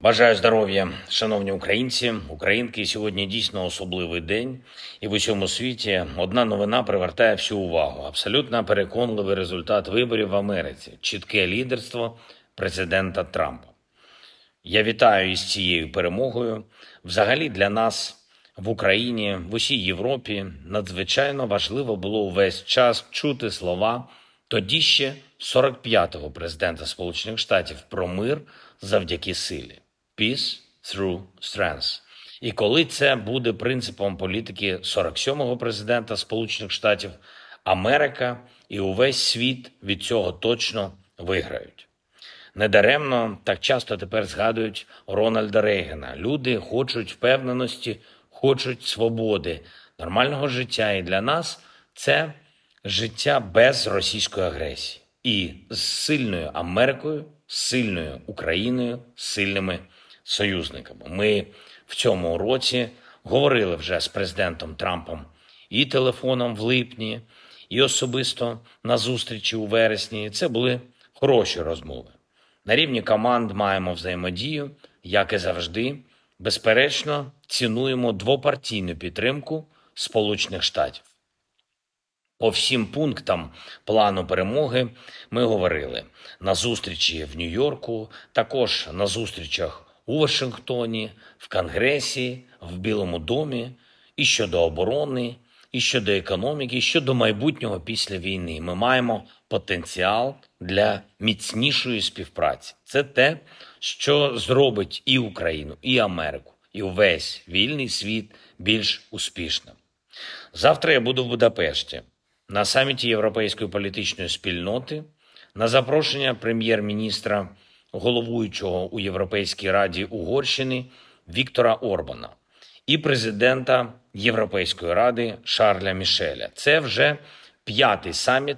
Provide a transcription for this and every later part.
Бажаю здоров'я, шановні українці, українки. Сьогодні дійсно особливий день, і в усьому світі одна новина привертає всю увагу. Абсолютно переконливий результат виборів в Америці, чітке лідерство президента Трампа. Я вітаю із цією перемогою. Взагалі для нас в Україні, в усій Європі, надзвичайно важливо було увесь час чути слова тоді ще 45-го президента Сполучених Штатів про мир завдяки силі. Peace through strength. І коли це буде принципом політики 47-го президента Сполучених Штатів, Америка і увесь світ від цього точно виграють. Недаремно так часто тепер згадують Рональда Рейгана. Люди хочуть впевненості, хочуть свободи, нормального життя. І для нас це життя без російської агресії і з сильною Америкою, з сильною Україною, з сильними союзниками. Ми в цьому році говорили вже з президентом Трампом і телефоном в липні, і особисто на зустрічі у вересні. Це були хороші розмови. На рівні команд маємо взаємодію, як і завжди. Безперечно, цінуємо двопартійну підтримку Сполучених Штатів. По всім пунктам плану перемоги ми говорили на зустрічі в Нью-Йорку, також на зустрічах у Вашингтоні, в Конгресі, в Білому домі і щодо оборони, і щодо економіки, і щодо майбутнього після війни. Ми маємо потенціал для міцнішої співпраці. Це те, що зробить і Україну, і Америку, і увесь вільний світ більш успішним. Завтра я буду в Будапешті на саміті Європейської політичної спільноти на запрошення прем'єр-міністра головуючого у Європейській Раді Угорщини Віктора Орбана і президента Європейської ради Шарля Мішеля. Це вже п'ятий саміт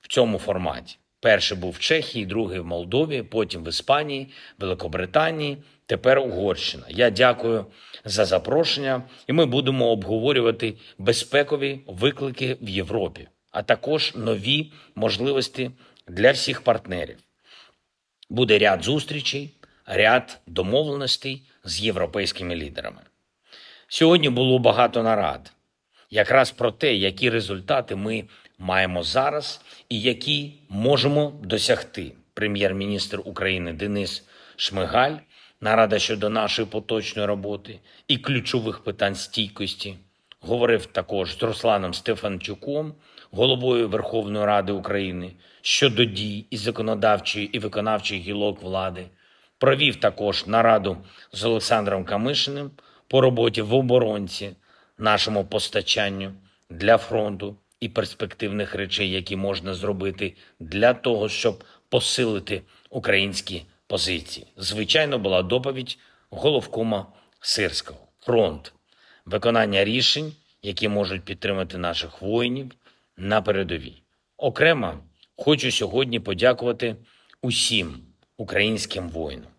в цьому форматі. Перший був в Чехії, другий в Молдові, потім в Іспанії, Великобританії. Тепер Угорщина. Я дякую за запрошення, і ми будемо обговорювати безпекові виклики в Європі, а також нові можливості для всіх партнерів. Буде ряд зустрічей, ряд домовленостей з європейськими лідерами. Сьогодні було багато нарад, якраз про те, які результати ми маємо зараз і які можемо досягти. Прем'єр-міністр України Денис Шмигаль, нарада щодо нашої поточної роботи і ключових питань стійкості, говорив також з Русланом Стефанчуком. Головою Верховної Ради України щодо дій і законодавчої і виконавчої гілок влади, провів також нараду з Олександром Камишиним по роботі в оборонці, нашому постачанню для фронту і перспективних речей, які можна зробити для того, щоб посилити українські позиції. Звичайно, була доповідь головкома Сирського. Фронт, виконання рішень, які можуть підтримати наших воїнів на передовій. Окремо хочу сьогодні подякувати усім українським воїнам,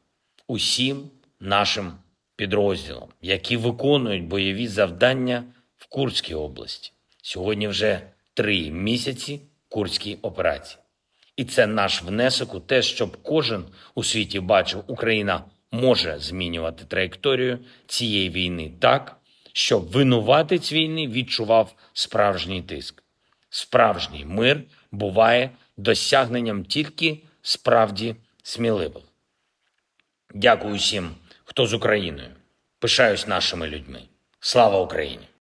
усім нашим підрозділам, які виконують бойові завдання в Курській області. Сьогодні вже три місяці курської операції. І це наш внесок у те, щоб кожен у світі бачив, Україна може змінювати траєкторію цієї війни так, щоб винуватець війни відчував справжній тиск. Справжній мир буває досягненням тільки справді сміливих. Дякую всім, хто з Україною. Пишаюсь нашими людьми. Слава Україні!